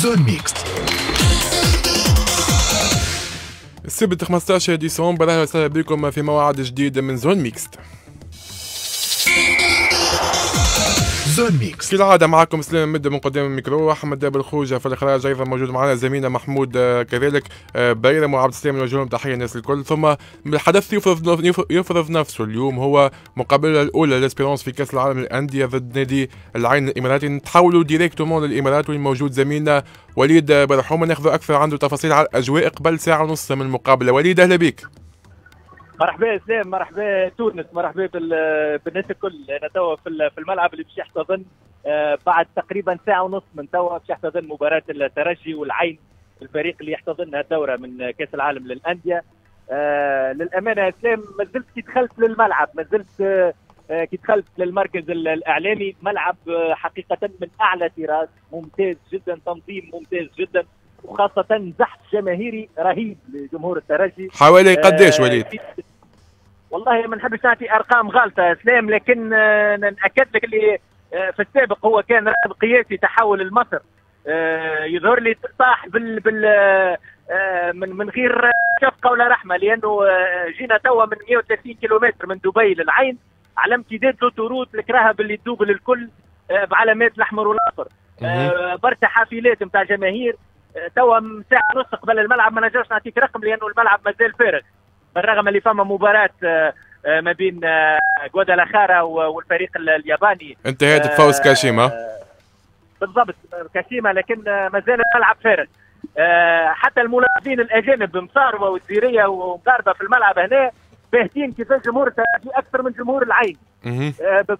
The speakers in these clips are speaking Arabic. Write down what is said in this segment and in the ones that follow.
زون ميكس السبت 15 ديسمبر اهلا وسهلا بكم في موعد جديد من زون ميكست زون ميكس كالعاده معكم سليم مدة من قدام الميكرو احمد داب الخوجه في الاخراج ايضا موجود معنا زميلنا محمود آه، كذلك آه، بيرم وعبد السلام نوجه لهم تحيه الناس الكل ثم الحدث يفرض يفرض نفسه اليوم هو مقابله الاولى لاسبيرونس في كاس العالم للانديه ضد نادي العين الاماراتي نتحولوا ديريكتومون للامارات وين موجود زميلنا وليد آه، برحومه ناخذ اكثر عنده تفاصيل على الاجواء قبل ساعه ونص من المقابله وليد اهلا بك مرحبا اسلام مرحبا تونس مرحبا بالناس الكل انا توا في الملعب اللي باش يحتضن آه، بعد تقريبا ساعه ونص من توا باش يحتضن مباراه الترجي والعين الفريق اللي يحتضنها الدوره من كاس العالم للانديه آه، للامانه اسلام ما زلت كي دخلت للملعب ما زلت آه، كي دخلت للمركز الاعلامي ملعب حقيقه من اعلى طراز ممتاز جدا تنظيم ممتاز جدا وخاصه زحف جماهيري رهيب لجمهور الترجي حوالي قداش وليد؟ والله ما نحبش نعطي ارقام غالطه اسلام لكن آه، ناكد لك اللي آه، في السابق هو كان راتب قياسي تحول المصر آه، يظهر لي طاح بال بال من من غير شفقه ولا رحمه لانه جينا توا من 130 كيلومتر من دبي للعين على امتداد لوتوروت طرود اللي تدوب للكل بعلامات الاحمر والاصفر برشا حافلات نتاع جماهير توا ساعه نص قبل الملعب ما نجمش نعطيك رقم لانه الملعب مازال فارغ بالرغم اللي فما مباراه آه، آه، ما بين آه، غوادالاخارا والفريق الياباني انتهت بفوز كاشيما بالضبط كاشيما لكن ما زال الملعب فارغ حتى الملاعبين الاجانب مصاروه والزيريه ومقاربه في الملعب هنا باهتين كيفاش جمهور في اكثر من جمهور العين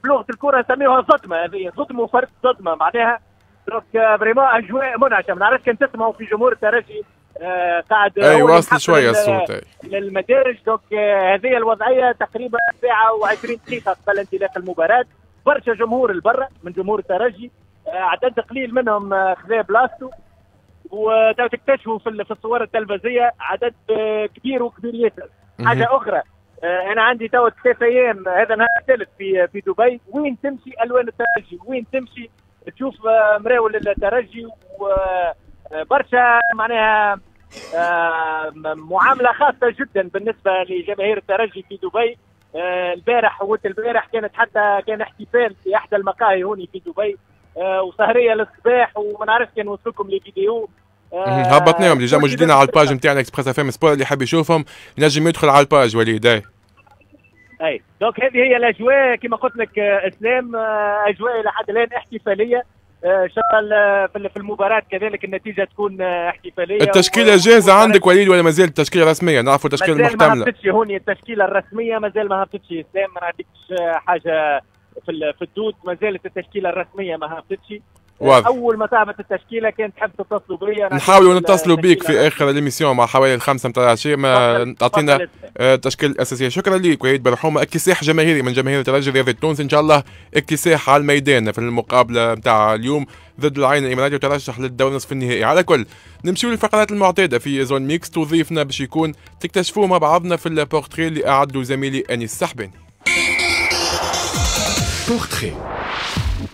بلغه الكره نسميها صدمه هذه صدمه وفرق صدمه معناها دونك فريمون اجواء منعشه ما نعرفش كان تسمعوا في جمهور الترجي قاعد اي واصل شويه الصوت اي للمدارج دوك هذه الوضعيه تقريبا ساعه و20 دقيقه قبل انطلاق المباراه برشا جمهور البرة من جمهور الترجي آه، عدد قليل منهم آه، خذا بلاصتو وتكتشفوا في الصور التلفزية عدد آه، كبير وكبير ياسر حاجه اخرى انا عندي تو ثلاث ايام هذا نهار الثالث في في دبي وين تمشي الوان الترجي وين تمشي تشوف مراول الترجي وبرشا معناها آه، معامله خاصه جدا بالنسبه لجماهير الترجي في دبي آه، البارح وقت البارح كانت حتى كان احتفال في احدى المقاهي هوني في دبي آه، وسهريه للصباح وما نعرفش كان وصلكم لي فيديو هبطناهم ديجا موجودين على الباج نتاعنا اكسبريس اف ام سبور اللي حاب يشوفهم ينجم يدخل على الباج وليد اي اي دونك هذه هي الاجواء كما قلت لك اسلام اجواء الى حد الان احتفاليه آه، شغل آه، في المباراه كذلك النتيجه تكون آه، احتفاليه التشكيله جاهزه عندك وليد ولا مازال التشكيله الرسمية نعرفوا التشكيله المحتمله مازال ما هبطتش هوني التشكيله الرسميه مازال ما هبطتش اسلام ما نعطيكش حاجه في الدود مازالت التشكيله الرسميه ما هبطتش واضح. اول ما تعبت التشكيله كانت تحب تتصلوا بيا نحاولوا نتصلوا بيك في اخر الاميسيون مع حوالي الخمسه نتاع العشيه ما تعطينا التشكيله آه، الاساسيه شكرا لك وعيد برحومه اكتساح جماهيري من جماهير الترجي الرياضي التونسي ان شاء الله اكتساح على الميدان في المقابله نتاع اليوم ضد العين الاماراتي وترشح للدور نصف النهائي على كل نمشيو للفقرات المعتاده في زون ميكس تضيفنا باش يكون تكتشفوه مع بعضنا في البورتري اللي اعده زميلي انيس السحباني بورتري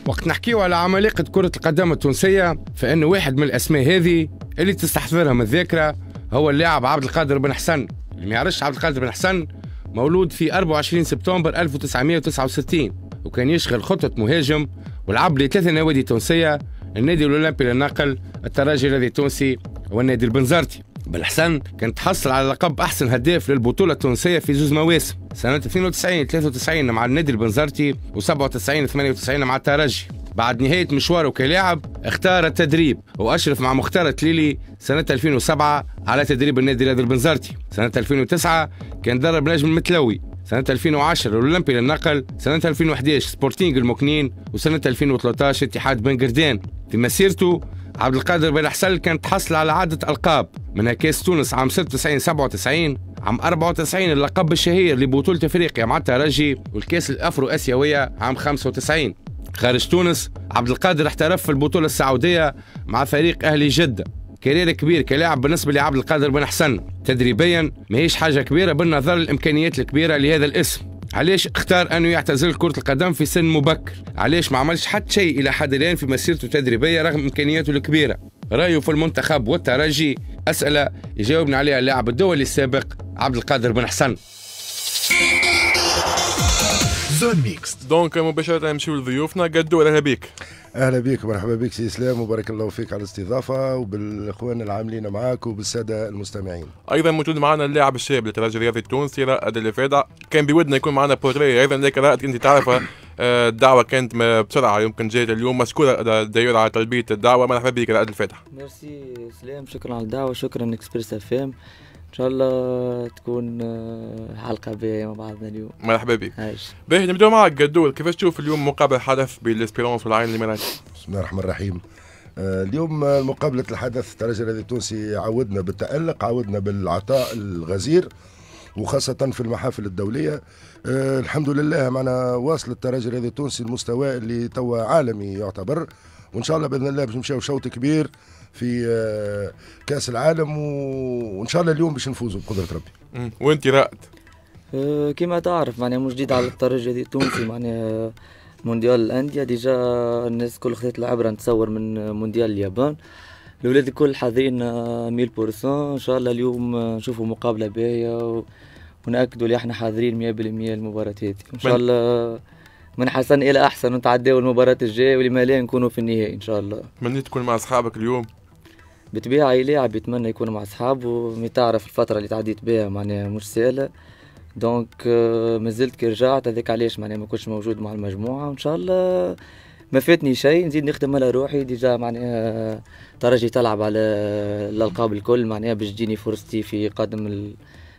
وقت نحكيو على عمالقة كرة القدم التونسية فإن واحد من الأسماء هذه اللي تستحضرها من الذاكرة هو اللاعب عبد القادر بن حسن اللي ما يعرفش عبد القادر بن حسن مولود في 24 سبتمبر 1969 وكان يشغل خطة مهاجم ولعب لثلاثة نوادي تونسية النادي الأولمبي للنقل الترجي الذي التونسي والنادي البنزرتي بالحسن كان تحصل على لقب أحسن هداف للبطولة التونسية في زوز مواسم سنة 92 93 مع النادي البنزرتي و97 98 مع الترجي بعد نهاية مشواره كلاعب اختار التدريب وأشرف مع مختار ليلي سنة 2007 على تدريب النادي الرياضي البنزرتي سنة 2009 كان درب نجم المتلوي سنة 2010 الأولمبي للنقل سنة 2011 سبورتينغ المكنين وسنة 2013 اتحاد بن في مسيرته عبد القادر بن حسن كان تحصل على عدة ألقاب منها كاس تونس عام 96 97 عام 94 اللقب الشهير لبطولة افريقيا مع الترجي والكاس الافرو اسيوية عام 95 خارج تونس عبد القادر احترف في البطولة السعودية مع فريق اهلي جدة كارير كبير كلاعب بالنسبة لعبد القادر بن حسن تدريبيا ماهيش حاجة كبيرة بالنظر للإمكانيات الكبيرة لهذا الاسم علاش اختار انه يعتزل كرة القدم في سن مبكر علاش ما عملش حتى شيء الى حد الان في مسيرته التدريبية رغم امكانياته الكبيرة رايه في المنتخب والترجي اسئلة يجاوبنا عليها اللاعب الدولي السابق عبد القادر بن حسن زون ميكس دونك مباشره نمشيو لضيوفنا قدو اهلا بك اهلا بك مرحبا بك سي اسلام وبارك الله فيك على الاستضافه وبالاخوان العاملين معاك وبالساده المستمعين ايضا موجود معنا اللاعب الشاب للترجي الرياضي التونسي رائد الافاده كان بودنا يكون معنا بورتري ايضا لكن رائد انت تعرفه آه، الدعوه كانت بسرعه يمكن جايه اليوم مشكوره الديور آه، على تلبيه الدعوه مرحبا بك رائد الفاتح ميرسي سلام شكرا على الدعوه شكرا اكسبريس اف ام ان شاء الله تكون آه، حلقه باهيه مع بعضنا اليوم مرحبا بك باهي نبداو معك قدول كيفاش تشوف اليوم مقابله حدث بالاسبيرونس والعين الاماراتي بسم الله الرحمن الرحيم آه، اليوم مقابلة الحدث الترجي الرياضي التونسي عودنا بالتألق عودنا بالعطاء الغزير وخاصة في المحافل الدولية آه، الحمد لله معنا واصل الترجي الرياضي التونسي المستوى اللي توا عالمي يعتبر وإن شاء الله بإذن الله باش نمشيو شوط كبير في آه، كاس العالم وان شاء الله اليوم باش نفوزوا بقدره ربي وانت رائد آه، كما تعرف معناها مش جديد على الترجي التونسي معناها مونديال الانديه ديجا الناس كل خذت العبره نتصور من مونديال اليابان الاولاد الكل حاضرين 100% آه، ان شاء الله اليوم نشوفوا مقابله باهيه وناكدوا اللي احنا حاضرين 100% المباراه هذه ان شاء الله من حسن الى احسن نتعداو المباراه الجايه واللي ما نكونوا في النهائي ان شاء الله تمنيت تكون مع اصحابك اليوم بطبيعي لاعب يتمنى يكون مع اصحابه مي تعرف الفتره اللي تعديت بها معناها مش سهله دونك آه، مازلت كي رجعت هذاك علاش معناها ما كنتش موجود مع المجموعه وان شاء الله ما فاتني شيء نزيد نخدم على روحي ديجا معناها آه، ترجي تلعب على الالقاب الكل معناها باش تجيني فرصتي في قادم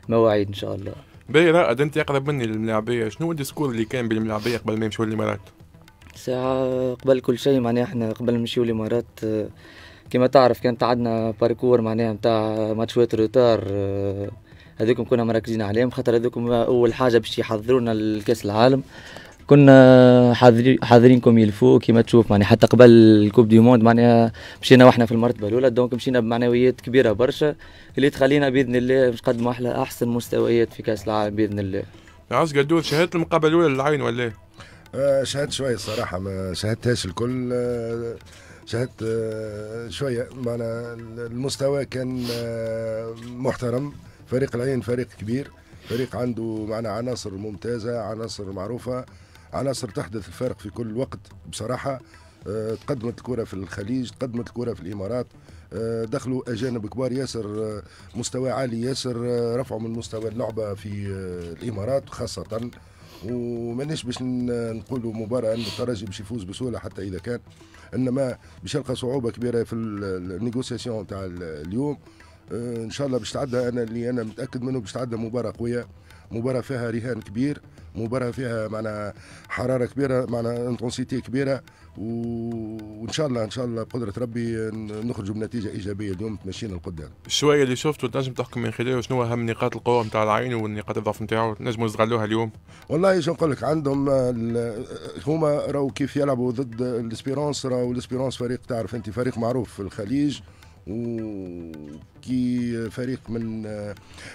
المواعيد ان شاء الله باهي رائد انت اقرب مني للملاعبيه شنو الديسكور اللي كان بالملاعبيه قبل ما يمشيو الامارات؟ ساعة قبل كل شيء معناها احنا قبل ما نمشيو الامارات آه، كما تعرف كانت عندنا باركور معناها نتاع ماتشوات روتار آه، هذوكم كنا مركزين عليهم خاطر هذوكم اول حاجه باش يحضرونا لكاس العالم كنا حاضرين كوم يلفو كيما تشوف معناها حتى قبل الكوب دي موند معناها مشينا واحنا في المرتبه الاولى دونك مشينا بمعنويات كبيره برشا اللي تخلينا باذن الله باش نقدموا احلى احسن مستويات في كاس العالم باذن الله. عز قدوه شاهدت المقابله الاولى للعين ولا؟ إيه؟ آه شاهدت شويه الصراحه ما شاهدتهاش الكل آه شاهدت شويه معنا المستوى كان آه، محترم فريق العين فريق كبير فريق عنده معنا عناصر ممتازه عناصر معروفه عناصر تحدث الفارق في كل وقت بصراحه آه، تقدمت الكره في الخليج تقدمت الكره في الامارات آه، دخلوا اجانب كبار ياسر مستوى عالي ياسر رفعوا من مستوى اللعبه في الامارات خاصه ومانيش باش نقولوا مباراه ان الترجي باش يفوز بسهوله حتى اذا كان انما باش يلقى صعوبه كبيره في النيغوسياسيون تاع اليوم ان شاء الله باش تعدى انا اللي انا متاكد منه باش تعدى مباراه قويه مباراه فيها رهان كبير مباراه فيها معنا حراره كبيره معنا انتونسيتي كبيره وان شاء الله ان شاء الله بقدره ربي نخرجوا بنتيجه ايجابيه اليوم تمشينا لقدام. الشويه اللي شفته تنجم تحكم من خلاله شنو اهم نقاط القوه نتاع العين والنقاط الضعف نتاعو نجموا يستغلوها اليوم. والله ايش نقول لك عندهم هما راهو كيف يلعبوا ضد الاسبيرونس راهو الاسبيرونس فريق تعرف انت فريق معروف في الخليج وكي فريق من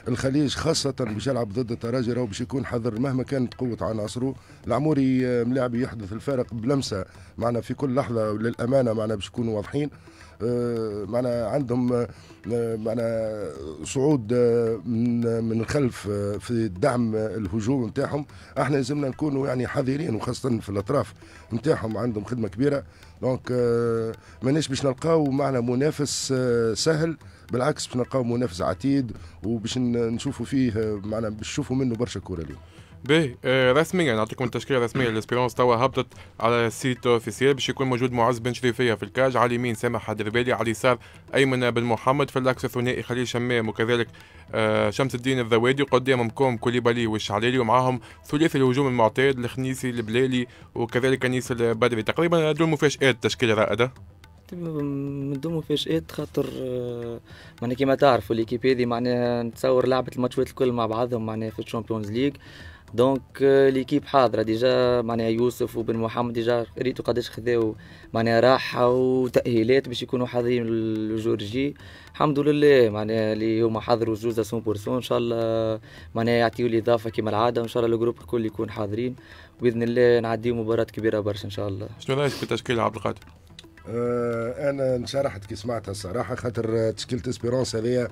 الخليج خاصة باش يلعب ضد الترجي راهو باش يكون حذر مهما كانت قوة عناصره العموري آه، ملاعب يحدث الفارق بلمسة معنا في كل لحظة وللأمانة معنا باش يكونوا واضحين آه، معنا عندهم آه، معنا صعود آه، من من الخلف في الدعم الهجوم نتاعهم احنا لازمنا نكونوا يعني حذرين وخاصه في الاطراف نتاعهم عندهم خدمه كبيره دونك ماناش باش نلقاو معنا منافس سهل بالعكس باش نلقاو منافس عتيد وباش نشوفوا فيه معنا باش نشوفوا منه برشا كوره اليوم به آه، رسميا نعطيكم التشكيله الرسميه لاسبيرونس توا هبطت على السيت اوفيسيال باش يكون موجود معز بن شريفيه في الكاج على اليمين سامح حدربالي على اليسار ايمن بن محمد في الاكس الثنائي خليل شمام وكذلك آه، شمس الدين الذوادي قدامهم كوم كوليبالي والشعلالي ومعاهم ثلاثي الهجوم المعتاد الخنيسي البلالي وكذلك انيس البدري تقريبا دون مفاجات التشكيله رائده من دون مفاجات خاطر آه، معناها كيما تعرفوا ليكيب هذه معناها نتصور لعبت الماتشات الكل مع بعضهم معناها في الشامبيونز ليغ دونك ليكيب حاضره ديجا معناها يوسف وبن محمد ديجا ريتو قداش خذاو معناها راحه وتاهيلات باش يكونوا حاضرين لجورجي الحمد لله معناها اللي هما حضروا زوزة 100% ان شاء الله معناها يعطيو لي اضافه كما العاده وان شاء الله الجروب الكل يكون حاضرين باذن الله نعديو مباراه كبيره برشا ان شاء الله شنو رايك في التشكيل عبد القادر؟ أه، انا انشرحت كي سمعتها الصراحه خاطر تشكيله اسبيرونس هذيا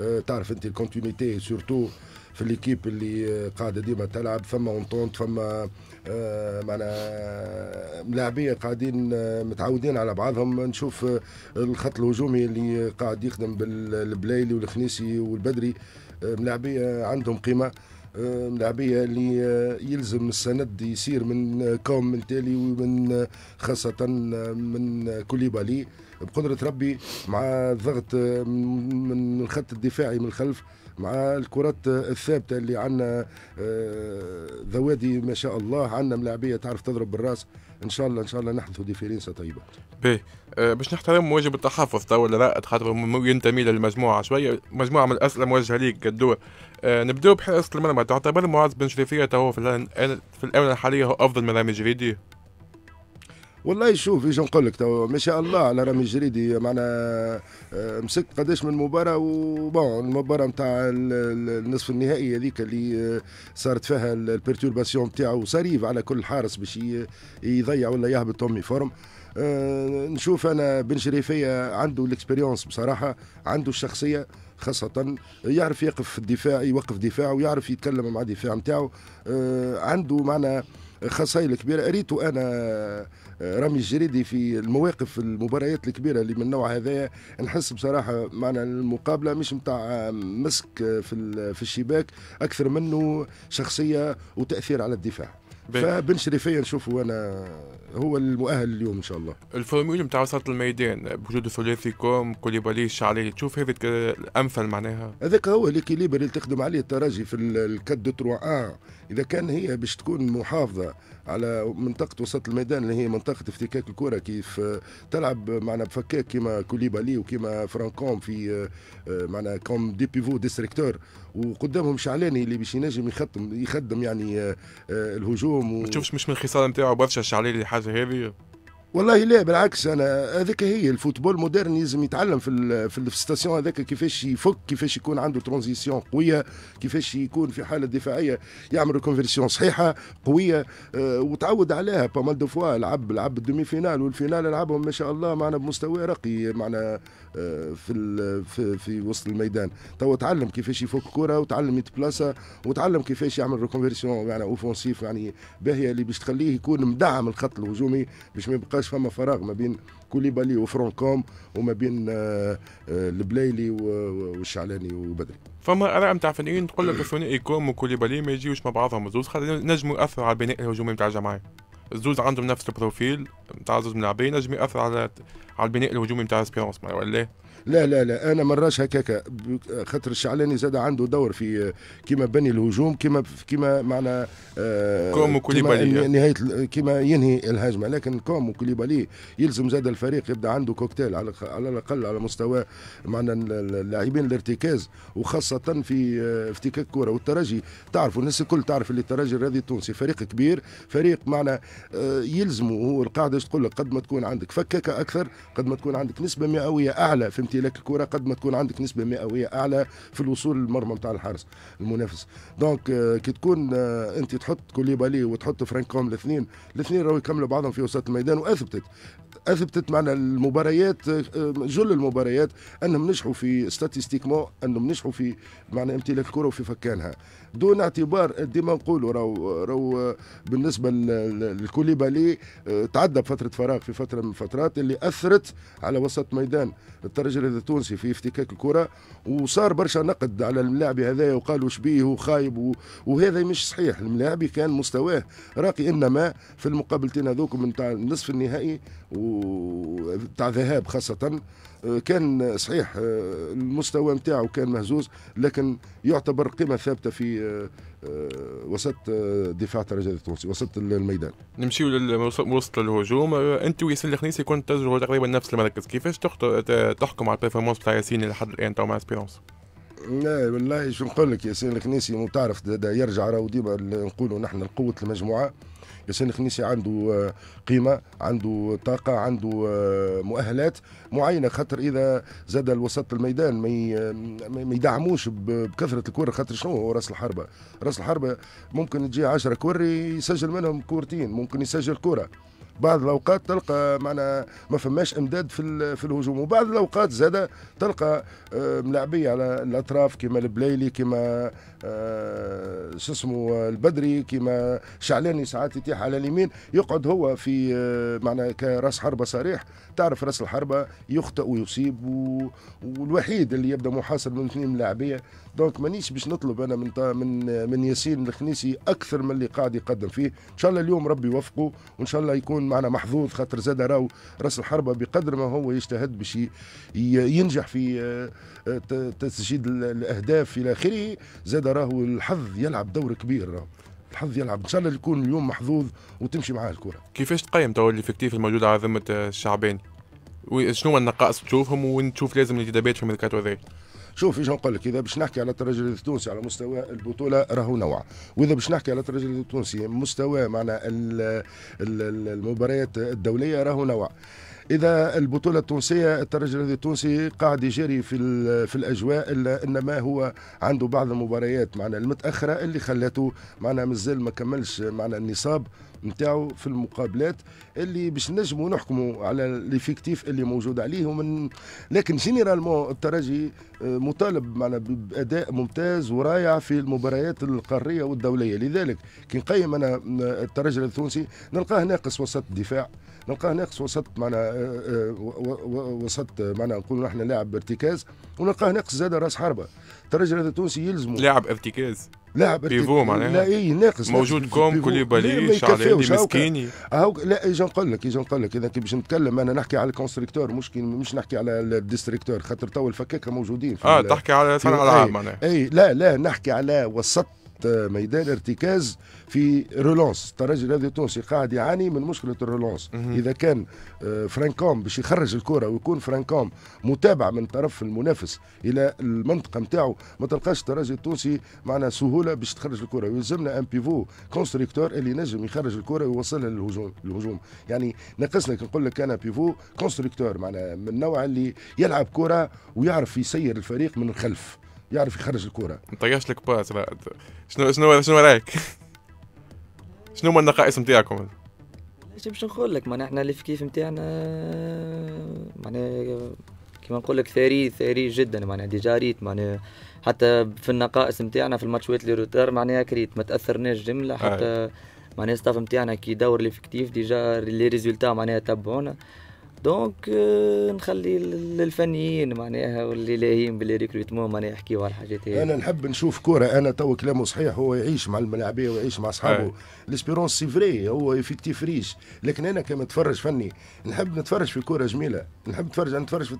آه، تعرف انت الكونتينيتي سورتو في ليكيب اللي قاعده ديما تلعب فما اونتونت فما آه، معناها ملاعبيه قاعدين آه، متعودين على بعضهم نشوف الخط الهجومي اللي قاعد يخدم بالبلايلي والخنيسي والبدري ملاعبيه عندهم قيمه ملاعبيه اللي يلزم السند يصير من كوم من تالي ومن خاصه من كوليبالي بقدره ربي مع الضغط آه، من الخط الدفاعي من الخلف مع الكرات آه، الثابته اللي عندنا آه، ذوادي ما شاء الله عندنا ملاعبيه تعرف تضرب بالراس ان شاء الله ان شاء الله نحدثوا ديفيرينسا طيبه. باهي باش نحترم واجب التحفظ توا اللي لا خاطر ينتمي للمجموعه شويه مجموعه من الاسئله موجهه ليك الدور نبداو بحراسه المرمى تعتبر معاذ بن شريفيه توا في الاونه الحاليه هو افضل مرمي جريدي والله شوف ايش نقول لك تو ما شاء الله على رامي الجريدي معنا آه، مسك قداش من مباراه وبون المباراه نتاع النصف النهائي هذيك اللي آه، صارت فيها البرتورباسيون نتاعو صريف على كل حارس باش يضيع ولا يهبط تومي فورم آه، نشوف انا بن شريفيه عنده الاكسبيريونس بصراحه عنده الشخصيه خاصة يعرف يقف في الدفاع يوقف دفاعه ويعرف يتكلم مع الدفاع نتاعو عنده معنا خصائل كبيرة ريتو أنا آه، رامي الجريدي في المواقف المباريات الكبيره اللي من النوع هذايا نحس بصراحه معنا المقابله مش نتاع مسك في في الشباك اكثر منه شخصيه وتاثير على الدفاع فبن شريفيه نشوفه انا هو المؤهل اليوم ان شاء الله الفورمولا نتاع وسط الميدان بوجود ثلاثي كوم كوليبالي الشعلي تشوف هذاك الامثل معناها هذاك هو ليكيليبر اللي تخدم عليه الترجي في الكاد دو تروا ان اذا كان هي باش تكون محافظه على منطقه وسط الميدان اللي هي منطقه افتكاك الكره كيف تلعب معنا بفكاك كيما كوليبالي وكيما فرانكوم في آه، آه، معنا كوم دي بيفو ديستريكتور وقدامهم شعلاني اللي باش ينجم يخدم يخدم يعني آه، آه، الهجوم و... ما تشوفش مش من الخساره نتاعو برشا الشعلاني الحاجه هذه والله لا بالعكس انا هذاك هي الفوتبول مودرن لازم يتعلم في ال في الستاسيون هذاك كيفاش يفك كيفاش يكون عنده ترانزيسيون قويه كيفاش يكون في حاله دفاعيه يعمل كونفرسيون صحيحه قويه آه وتعود عليها بامال دو فوا لعب لعب الدومي فينال والفينال لعبهم ما شاء الله معنا بمستوى رقي معنا في في, في وسط الميدان تو تعلم كيفاش يفك كره وتعلم يتبلاصا وتعلم كيفاش يعمل ريكونفيرسيون يعني اوفونسيف يعني باهيه اللي باش تخليه يكون مدعم الخط الهجومي باش ما يبقاش فما فراغ ما بين كوليبالي وفرونكوم وما بين آه، آه، البلايلي والشعلاني وبدري فما اراء نتاع فنيين تقول لك الثنائي كوم وكوليبالي ما يجيوش مع بعضهم زوز خاطر نجموا ياثروا على البناء الهجومي نتاع الجماعه الزوز عندهم نفس البروفيل نتاع زوز ملاعبين نجم ياثر على على البناء الهجومي نتاع سبيرونس معناها ولا لا لا لا انا مراش هكاك خاطر الشعلاني زاد عنده دور في كيما بني الهجوم كيما كيما معنا آه، كوم وكوليبالي يعني. نهايه كيما ينهي الهجمه لكن كوم وكوليبالي يلزم زاد الفريق يبدا عنده كوكتيل على على الاقل على مستوى معنا اللاعبين الارتكاز وخاصه في آه، افتكاك كره والترجي تعرفوا الناس الكل تعرف اللي الترجي الرياضي التونسي فريق كبير فريق معنا آه، يلزمه هو القاعده تقول لك قد ما تكون عندك فكاكه اكثر قد ما تكون عندك نسبه مئويه اعلى في امتلاك الكره قد ما تكون عندك نسبه مئويه اعلى في الوصول للمرمى نتاع الحارس المنافس دونك euh, كي تكون آه، انت تحط كوليبالي وتحط فرانك كوم الاثنين الاثنين راهو يكملوا بعضهم في وسط الميدان واثبتت اثبتت معنا المباريات آه، آه، جل المباريات انهم نجحوا في ستاتيستيكمون انهم نجحوا في معنى امتلاك الكره وفي فكانها دون اعتبار ديما نقولوا راهو راهو آه، بالنسبه للكوليبالي تعدى بفتره فراغ في فتره من الفترات اللي اثرت على وسط ميدان الترجي التونسي في افتكاك الكره وصار برشا نقد على الملاعب هذايا وقالوا شبيه وخايب وهذا مش صحيح الملاعب كان مستواه راقي انما في المقابلتين هذوك نتاع النصف النهائي و تاع ذهاب خاصة آه، كان صحيح آه، المستوى نتاعو كان مهزوز لكن يعتبر قيمة ثابتة في آه، وسط دفاع الترجي التونسي وسط الميدان نمشيو لوسط الهجوم انت وياسين الخنيسي كنت تجربه تقريبا نفس المركز كيفاش تحكم على البرفورمانس تاع ياسين لحد الان تو مع اسبيرونس لا والله شو نقول لك ياسين الخنيسي تعرف يرجع راهو ديما نقولوا نحن قوة المجموعة ياسين الخنيسي عنده آه، قيمه عنده طاقه عنده آه، مؤهلات معينه خاطر اذا زاد الوسط الميدان ما يدعموش بكثره الكره خاطر شنو هو راس الحربه راس الحربه ممكن تجي عشرة كوري يسجل منهم كورتين ممكن يسجل كره بعض الاوقات تلقى معنا ما فماش امداد في في الهجوم وبعض الاوقات زاد تلقى آه، ملاعبيه على الاطراف كما البلايلي كما آه، شو اسمه البدري كما شعلاني ساعات يتيح على اليمين يقعد هو في آه، معنا كراس حربه صريح تعرف راس الحربه يخطئ ويصيب والوحيد اللي يبدا محاصر من اثنين ملاعبيه دونك مانيش باش نطلب انا من من من ياسين الخنيسي اكثر من اللي قاعد يقدم فيه ان شاء الله اليوم ربي يوفقه وان شاء الله يكون معنا محظوظ خاطر زاد راهو راس الحربه بقدر ما هو يجتهد باش ينجح في آه، آه، تسجيل الاهداف الى اخره زاد راهو الحظ يلعب دور كبير راهو الحظ يلعب ان شاء الله يكون اليوم محظوظ وتمشي معاه الكره كيفاش تقيم تو الافكتيف الموجود على ذمه الشعباني شنو النقائص تشوفهم وين تشوف لازم الجدابات في الميركاتو هذا شوف ايش نقول لك اذا باش نحكي على الترجي التونسي على مستوى البطوله راهو نوع واذا باش نحكي على الترجي التونسي مستوى معنا المباريات الدوليه راهو نوع اذا البطوله التونسيه الترجي التونسي قاعد يجري في في الاجواء الا انما هو عنده بعض المباريات معنا المتاخره اللي خلاته معنا مازال ما كملش معنا النصاب نتاعو في المقابلات اللي باش نجموا نحكموا على ليفيكتيف اللي موجود عليه ومن لكن جينيرالمون الترجي مطالب معنا باداء ممتاز ورايع في المباريات القاريه والدوليه لذلك كي نقيم انا الترجي التونسي نلقاه ناقص وسط الدفاع نلقاه ناقص وسط معنا آه، آه، وسط معنا نقولوا نحن لاعب ارتكاز ونلقاه ناقص زاد راس حربه الترجي التونسي يلزمه لاعب ارتكاز لاعب بيفو معناها لا اي ناقص موجود كوم كوليبالي شعلي مسكيني هاو لا اجي نقول لك اجي نقول لك اذا كي باش نتكلم انا نحكي على الكونستركتور مش مش نحكي على الديستركتور خاطر تو الفكاكه موجودين موجودين في اه تحكي على الفرع العام يعني. أي لا لا نحكي على وسط ميدان ارتكاز في رولانس الترجي الرياضي التونسي قاعد يعاني من مشكله الرولانس اذا كان آه، فرانكوم باش يخرج الكره ويكون فرانكوم متابع من طرف المنافس الى المنطقه نتاعو ما تلقاش الترجي التونسي معنا سهوله باش تخرج الكره ويلزمنا ان بيفو كونستركتور اللي نجم يخرج الكره ويوصلها للهجوم الهجوم يعني ناقصنا نقول لك انا بيفو كونستركتور معنا من النوع اللي يلعب كره ويعرف يسير الفريق من الخلف يعرف يخرج الكرة ما طيرش لك باس لا شنو شنو شنو رايك؟ شنو هما النقائص نتاعكم؟ اش باش نقول لك معناها احنا اللي في كيف نتاعنا معناها كيما نقول لك ثري ثري جدا معناها ديجا ريت معناها حتى في النقائص نتاعنا في الماتشات اللي روتار معناها كريت ما تاثرناش جمله حتى معناها ستاف نتاعنا كي يدور ليفكتيف ديجا لي ريزولتا معناها تبعونا دونك آه، نخلي للفنيين معناها واللي لاهيين بالريكروتمون معناها يحكيوا على الحاجات هذه انا نحب نشوف كوره انا تو كلامه صحيح هو يعيش مع الملاعبيه ويعيش مع اصحابه ليسبيرونس سي فري هو افيكتيف ريش لكن انا كمتفرج فني نحب نتفرج في كوره جميله نحب نتفرج نتفرج في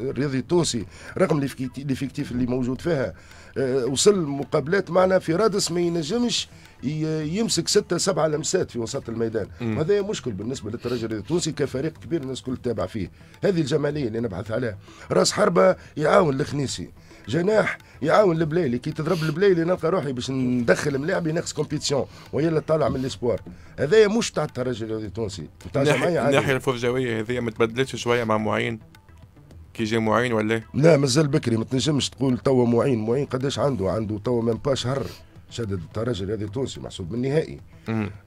الرياضي التونسي رغم الافكتيف اللي موجود فيها آه، وصل مقابلات معنا في رادس ما ينجمش يمسك ستة سبعة لمسات في وسط الميدان هذا مشكل بالنسبة للترجي التونسي كفريق كبير الناس الكل تابع فيه هذه الجمالية اللي نبحث عليها راس حربة يعاون الخنيسي جناح يعاون البلايلي كي تضرب البلايلي نلقى روحي باش ندخل ملاعبي ناقص كومبيتيسيون ويلا طالع من الاسبوار هذايا مش تاع الترجي التونسي تاع الجمعيه الناحيه الفرجاويه هذه ما تبدلتش شويه مع معين كي جا معين ولا إيه؟ لا مازال بكري ما تنجمش تقول توا معين معين قداش عنده عنده توا ميم با شهر شدد الرجل هذا تونسي محسوب من النهائي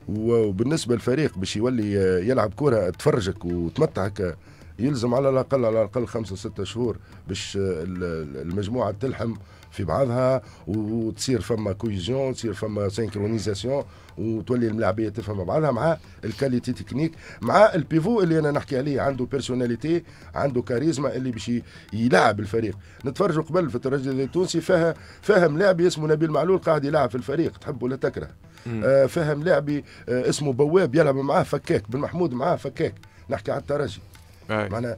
وبالنسبه للفريق باش يولي يلعب كره تفرجك وتمتعك يلزم على الاقل على الاقل خمسه سته شهور باش المجموعه تلحم في بعضها وتصير فما كويزيون تصير فما سينكرونيزاسيون وتولي الملاعبيه تفهم بعضها مع الكاليتي تكنيك مع البيفو اللي انا نحكي عليه عنده بيرسوناليتي عنده كاريزما اللي باش يلعب الفريق نتفرجوا قبل في الترجي التونسي فيها فهم لاعب اسمه نبيل معلول قاعد يلعب في الفريق تحب ولا تكره آه فهم لاعبي آه اسمه بواب يلعب معاه فكاك بن محمود معاه فكاك نحكي على الترجي معناها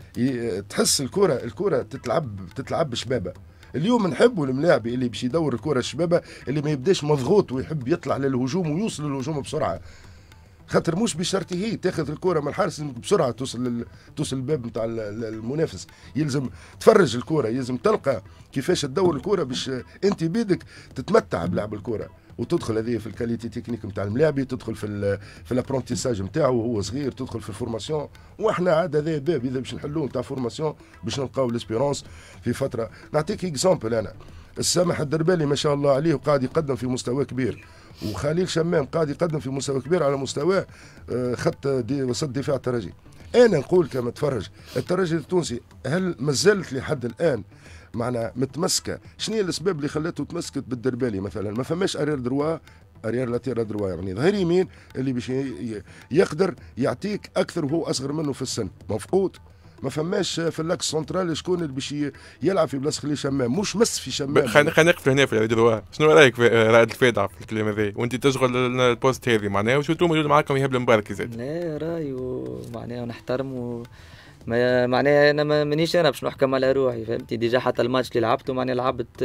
تحس الكره الكره تتلعب تتلعب بشبابه اليوم نحبوا الملاعب اللي باش يدور الكره الشبابه اللي ما يبداش مضغوط ويحب يطلع للهجوم ويوصل للهجوم بسرعه خاطر مش بشرط هي تاخذ الكره من الحارس بسرعه توصل لل... توصل الباب نتاع المنافس يلزم تفرج الكره يلزم تلقى كيفاش تدور الكره باش انت بيدك تتمتع بلعب الكره وتدخل هذه في الكاليتي تكنيك نتاع الملاعبي تدخل في في الابرونتيساج نتاعه وهو صغير تدخل في الفورماسيون واحنا عاد هذا باب اذا باش نحلوه نتاع فورماسيون باش نلقاو ليسبيرونس في فتره نعطيك اكزامبل انا السامح الدربالي ما شاء الله عليه وقاعد يقدم في مستوى كبير وخليل شمام قاعد يقدم في مستوى كبير على مستوى آه، خط دي وسط دفاع الترجي انا نقول كما تفرج الترجي التونسي هل مازلت لحد الان معنا متمسكه شنو هي الاسباب اللي خلته تمسكت بالدربالي مثلا ما فماش ارير دروا ارير لاتير دروا يعني ظهير يمين اللي باش يقدر يعطيك اكثر وهو اصغر منه في السن مفقود ما فماش في اللاكس سنترال شكون اللي باش يلعب في بلاصه خلي شمام مش مس في شمام خلينا خلينا نقفل هنا في الدروا شنو رايك في آه، رائد الفيدع في الكلام هذا وانت تشغل البوست هذه معناها وشو موجود معاكم يهب المبارك زاد لا راي ومعناها ونحترمه ما معناها انا مانيش انا باش نحكم على روحي فهمتي ديجا حتى الماتش اللي لعبته معناها لعبت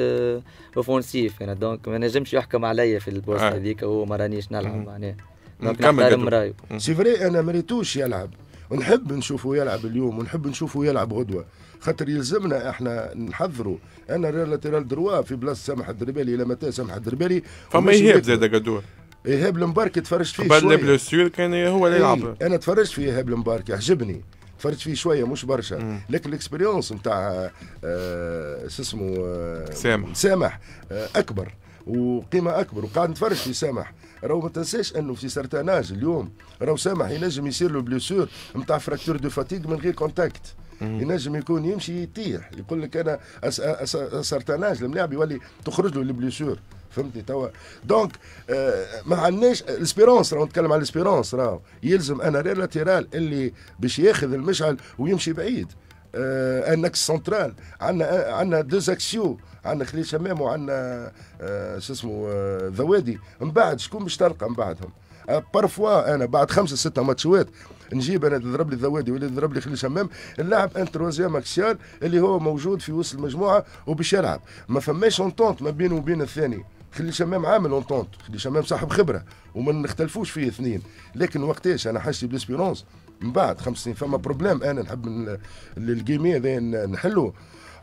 اوفونسيف آه، انا دونك ما نجمش يحكم عليا في البوست آه. هذيك وهو ما رانيش نلعب معناها دونك نحترم رايو سي فري انا مريتوش يلعب ونحب نشوفه يلعب اليوم ونحب نشوفه يلعب غدوه خاطر يلزمنا احنا نحذروا انا لاتيرال دروا في بلاصه سامح الدربالي الى متى سامح الدربالي فما ايهاب زاد قدوه ايهاب المبارك تفرجت فيه شويه قبل كان هو اللي إيه. يلعب انا تفرجت في ايهاب المبارك عجبني فرجت فيه شويه مش برشا مم. لكن الاكسبيريونس نتاع آه، شو اسمه آه، سامح سامح آه، اكبر وقيمه اكبر وقاعد نتفرج في سامح راهو ما تنساش انه في سرتاناج اليوم راهو سامح ينجم يصير له بليسور نتاع فراكتور دو فاتيك من غير كونتاكت ينجم يكون يمشي يطيح يقول لك انا سرتاناج الملاعب يولي تخرج له البليسور فهمتي توا دونك آه، ما عندناش الاسبيرونس راهو نتكلم على الاسبيرونس راهو يلزم انا لاتيرال اللي باش ياخذ المشعل ويمشي بعيد آه، ان اكس سنترال عندنا عندنا دو زاكسيو عندنا خليل شمام وعندنا آه، شو اسمه ذوادي من بعد شكون باش تلقى من بعدهم بارفوا انا بعد خمسه سته ماتشوات نجيب انا تضرب لي الذوادي ولا تضرب لي خليل شمام نلعب ان تروزيام اكسيال اللي هو موجود في وسط المجموعه وباش يلعب ما فماش اونتونت ما بينه وبين الثاني خلي شمام عامل اونطونت خلي شمام صاحب خبره وما نختلفوش فيه اثنين لكن وقتاش انا حاجتي بالاسبيرونس من بعد خمس سنين فما بروبليم انا نحب الجيمي هذا نحلو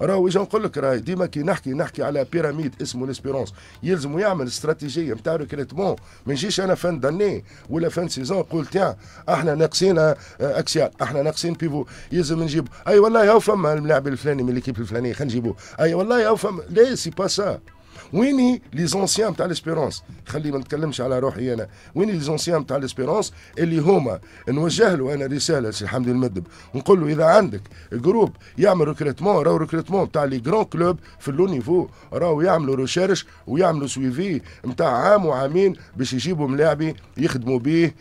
راهو ايش نقول لك راهي ديما كي نحكي نحكي على بيراميد اسمه ليسبيرونس يلزم يعمل استراتيجيه نتاع ريكريتمون ما نجيش انا فان داني ولا فان سيزون نقول تاع احنا ناقصين آه، آه، اكسيال احنا ناقصين بيفو يلزم نجيب اي والله او فما الملاعب الفلاني من ليكيب الفلانيه خلينا نجيبوه اي والله او فما لا سي با سا ويني لي زونسيان تاع ليسبيرونس خلي ما نتكلمش على روحي انا ويني لي زونسيان تاع ليسبيرونس اللي هما نوجه له انا رساله سي حمدي المدب نقول له اذا عندك جروب يعمل ريكروتمون راهو ريكروتمون تاع لي جرون كلوب في اللو نيفو راهو يعملوا ريشيرش ويعملوا سويفي نتاع عام وعامين باش يجيبوا ملاعبي يخدموا بيه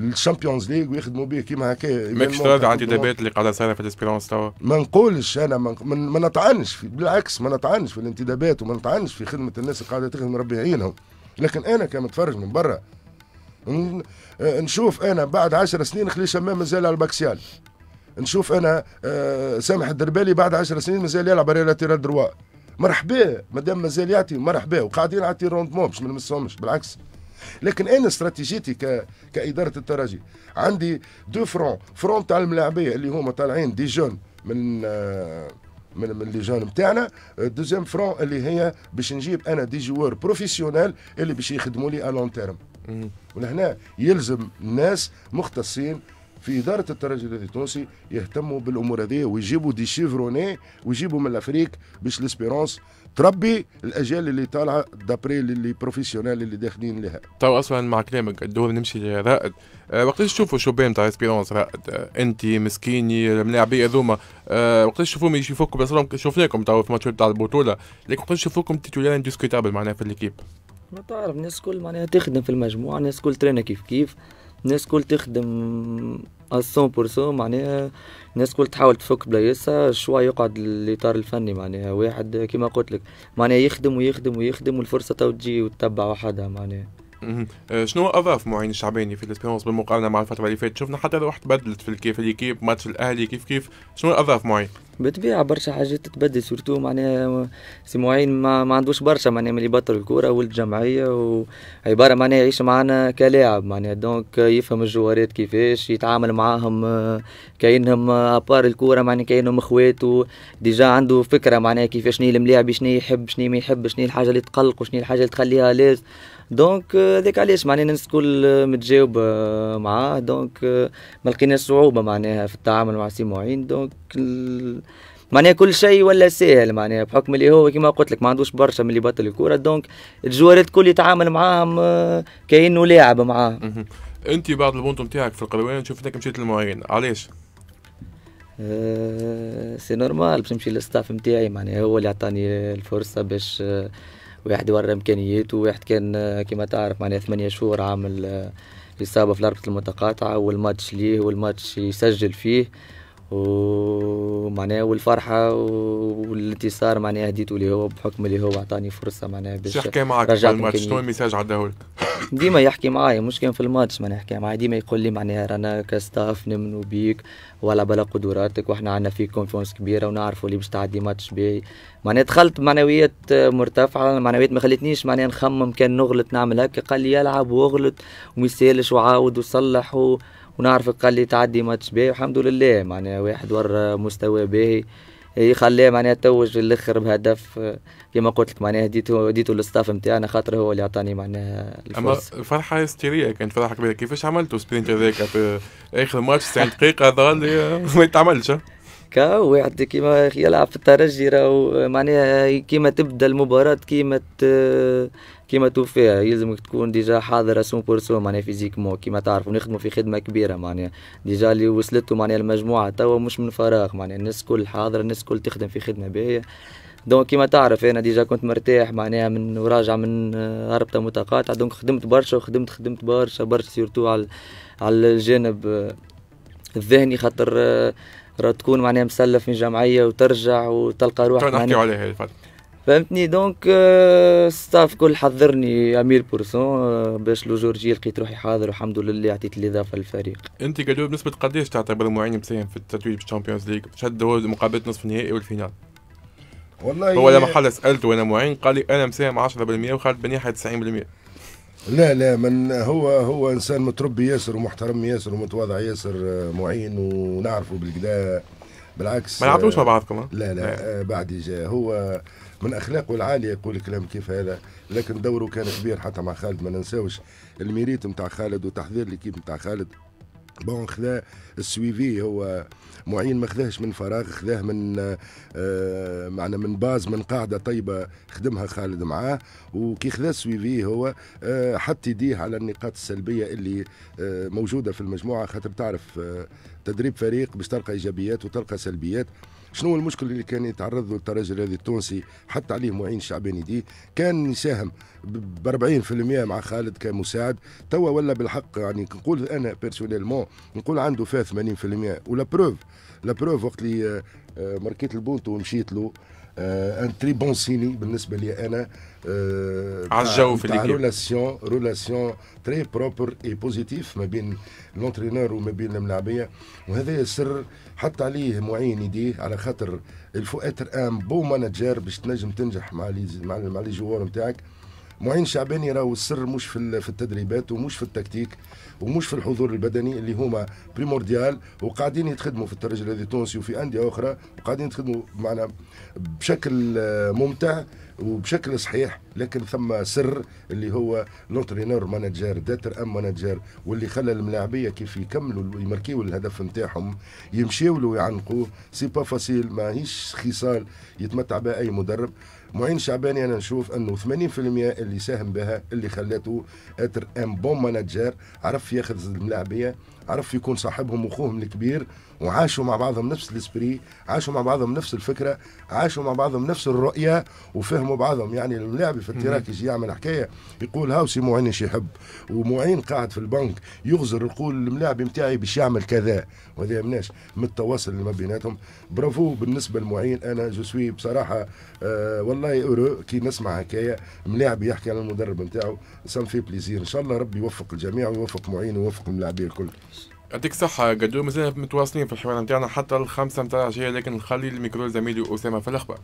للشامبيونز ليج ويخدموا به كيما هكا ماكش ترد على الانتدابات اللي قاعده صايره في ليسبيرونس توا ما نقولش انا ما, نطعنش في بالعكس ما نطعنش في الانتدابات وما نطعنش في خدمه الناس اللي قاعده تخدم ربي يعينهم لكن انا كمتفرج من برا آه، نشوف انا بعد 10 سنين خلي شمام مازال على الباكسيال نشوف انا آه، سامح الدربالي بعد 10 سنين مازال يلعب على تيرا دروا مرحبا مادام مازال يعطي مرحبا وقاعدين على مو باش ما نمسهمش بالعكس لكن انا استراتيجيتي ك... كاداره الترجي عندي دو فرون فرون تاع الملاعبيه اللي هما طالعين دي جون من آه، من من لي جون نتاعنا دوزيام فرون اللي هي باش نجيب انا دي جوار بروفيسيونيل اللي باش يخدموا لي لون تيرم ولهنا يلزم ناس مختصين في اداره الترجي التونسي يهتموا بالامور هذه ويجيبوا دي شيفروني ويجيبوا من الافريك باش ليسبيرونس تربي الاجيال اللي طالعه دابري اللي بروفيسيونيل اللي داخلين لها. تو طيب، اصلا مع كلامك الدور نمشي لرائد أه وقتاش تشوفوا شبان تاع اسبيرونس رائد أه انت مسكيني الملاعبيه هذوما أه وقتاش تشوفوهم يشوفوكم اصلا شفناكم تو في ماتش تاع البطوله لكن وقتاش تشوفوكم تيتولير انديسكوتابل معناها في الاكيب. ما تعرف الناس الكل معناها تخدم في المجموعه الناس الكل ترينا كيف كيف الناس كل تخدم 100% معناها الناس كل تحاول تفك بلايصها شوي يقعد الاطار الفني معناها واحد كيما قلت لك معناها يخدم ويخدم ويخدم والفرصه تو تجي وتتبع وحدها معناها آه، شنو اضاف معين الشعباني في الاسبيرونس بالمقارنه مع الفتره اللي فاتت شفنا حتى روح تبدلت في الكيف الكيب ماتش الاهلي كيف كيف شنو اضاف معين بالطبيعه برشا حاجات تتبدل سورتو معناها سي معين ما, ما عندوش برشا معناها ملي بطل الكوره ولد جمعيه وعباره معناها يعيش معنا كلاعب معناها دونك يفهم الجوارات كيفاش يتعامل معاهم كانهم ابار الكوره معناها كانهم اخوات ديجا عنده فكره معناها كيفاش شنو الملاعب شنو يحب شنو ما يحب شنو الحاجه اللي تقلق وشنو الحاجه اللي تخليها لاز دونك هذاك علاش معناها الناس الكل متجاوبه معاه دونك ما لقيناش صعوبه معناها في التعامل مع سي معين دونك معناها كل شيء ولا ساهل معناها بحكم اللي هو كما قلت لك ما عندوش برشا من اللي بطل الكوره دونك الجوارات الكل يتعامل معاهم آه، كانه لاعب معاهم انت بعد البونتو نتاعك في القروان شفت انك مشيت للمعين علاش؟ سي آه، نورمال باش نمشي للستاف نتاعي معناها هو اللي عطاني الفرصه باش آه، واحد ورا امكانياته واحد كان كما تعرف معناها ثمانية شهور عامل اصابه في الاربطه المتقاطعه والماتش ليه والماتش يسجل فيه ومعناها والفرحه والانتصار معناها هديته اللي هو بحكم اللي هو عطاني فرصه معناها باش يحكي معك في الماتش شنو الميساج عداه لك؟ ديما يحكي معايا مش كان في الماتش معناها يحكي معايا ديما يقول لي معناها رانا كستاف نمنو بيك ولا بلا قدراتك واحنا عندنا فيك كونفونس كبيره ونعرفوا اللي باش تعدي ماتش باهي معناها دخلت معنويات مرتفعه معنويات ما خلتنيش معناها نخمم كان نغلط نعمل هكا قال لي العب واغلط وما يسالش وعاود وصلح و... ونعرف قال لي تعدي ماتش باهي والحمد لله معناها واحد ورا مستوى باهي يخليه معناها توج في الاخر بهدف كما قلت لك معناها ديته ديته للستاف نتاعنا خاطر هو اللي عطاني معناها الفرصه اما فرحه هستيريه كانت فرحه كبيره كيفاش عملتوا سبرينت هذاك في اخر ماتش 90 دقيقه ظل ما يتعملش كا واحد كيما يلعب في الترجي راهو معناها كيما تبدا المباراه كيما كيما فيها يلزمك تكون ديجا حاضر 100% معناها فيزيكمون كيما تعرفوا نخدموا في خدمه كبيره معناها ديجا اللي وصلتوا معناها المجموعه توا مش من فراغ معناها الناس كل حاضره الناس كل تخدم في خدمه باهيه دونك كيما تعرف انا ديجا كنت مرتاح معناها من وراجع من هربته متقاطعه دونك خدمت برشا وخدمت خدمت برشا برشا سيرتو على على الجانب الذهني خاطر راه تكون معناها مسلف من جمعيه وترجع وتلقى روحك نحكيو عليها فهمتني دونك ستاف آه، كل حضرني بورسون آه، باش لو جورجي لقيت روحي حاضر والحمد لله عطيت الاضافه للفريق انت قالوا بنسبه قداش تعتبر المعين مساهم في التتويج بالشامبيونز ليغ شد مقابله نصف النهائي والفينال والله هو لما حل سالته وانا معين قال لي انا مساهم 10% وخالد بنيحه 90% لا لا من هو هو انسان متربي ياسر ومحترم ياسر ومتواضع ياسر آه، معين ونعرفه بالكدا بالعكس ما نعرفوش مع بعضكم لا لا, لا. بعد جاء هو من اخلاقه العاليه يقول كلام كيف هذا لكن دوره كان كبير حتى مع خالد ما ننساوش الميريت نتاع خالد وتحضير ليكيب نتاع خالد بون خذا السويفي هو معين ما خذاهش من فراغ خذاه من آه معنا من باز من قاعده طيبه خدمها خالد معاه وكي خذا السويفي هو آه حط يديه على النقاط السلبيه اللي آه موجوده في المجموعه خاطر تعرف آه تدريب فريق باش تلقى ايجابيات وتلقى سلبيات شنو المشكل اللي كان يتعرض له الترجل هذا التونسي حتى عليه معين الشعباني دي كان يساهم ب 40% مع خالد كمساعد توا ولا بالحق يعني نقول انا بيرسونيلمون نقول عنده فيها 80% ولا بروف لا بروف وقت اللي آه، آه، ماركيت البونتو ومشيت له ان تري بون سيني بالنسبه لي انا آه، آه، على الجو في الاكيب ريلاسيون ريلاسيون تري بروبر اي بوزيتيف ما بين لونترينور وما بين الملاعبيه وهذا سر حط عليه معين يديه على خاطر الفو اتر ان بو ماناجير باش تنجم تنجح مع لي مع لي جوار نتاعك معين شعباني راهو السر مش في في التدريبات ومش في التكتيك ومش في الحضور البدني اللي هما بريمورديال وقاعدين يتخدموا في الترجي التونسي وفي انديه اخرى وقاعدين يتخدموا معنا بشكل آه، ممتع وبشكل صحيح لكن ثم سر اللي هو لونترينور مانجر داتر ام مانجر واللي خلى الملاعبيه كيف يكملوا يمركيوا الهدف نتاعهم يمشيوا له يعنقوه سي با فاسيل ماهيش خصال يتمتع بها اي مدرب معين شعباني انا نشوف انه 80% اللي ساهم بها اللي خلاته اتر ام بون مانجر عرف ياخذ الملاعبيه عرف يكون صاحبهم واخوهم الكبير وعاشوا مع بعضهم نفس الاسبري عاشوا مع بعضهم نفس الفكره عاشوا مع بعضهم نفس الرؤيه وفهموا بعضهم يعني اللاعب في التراك يجي يعمل حكايه يقول هاوسي معين يحب ومعين قاعد في البنك يغزر يقول الملاعب متاعي باش يعمل كذا وهذا مناش من التواصل اللي ما بيناتهم برافو بالنسبه لمعين انا جو سوي بصراحه آه والله اورو كي نسمع حكايه ملاعب يحكي على المدرب متاعه سان في بليزير ان شاء الله ربي يوفق الجميع ويوفق معين ويوفق الملاعبين الكل يعطيك الصحة قدو مازلنا متواصلين في الحوار نتاعنا حتى الخمسة متاع العشية لكن نخلي الميكرو زميلي أسامة في الأخبار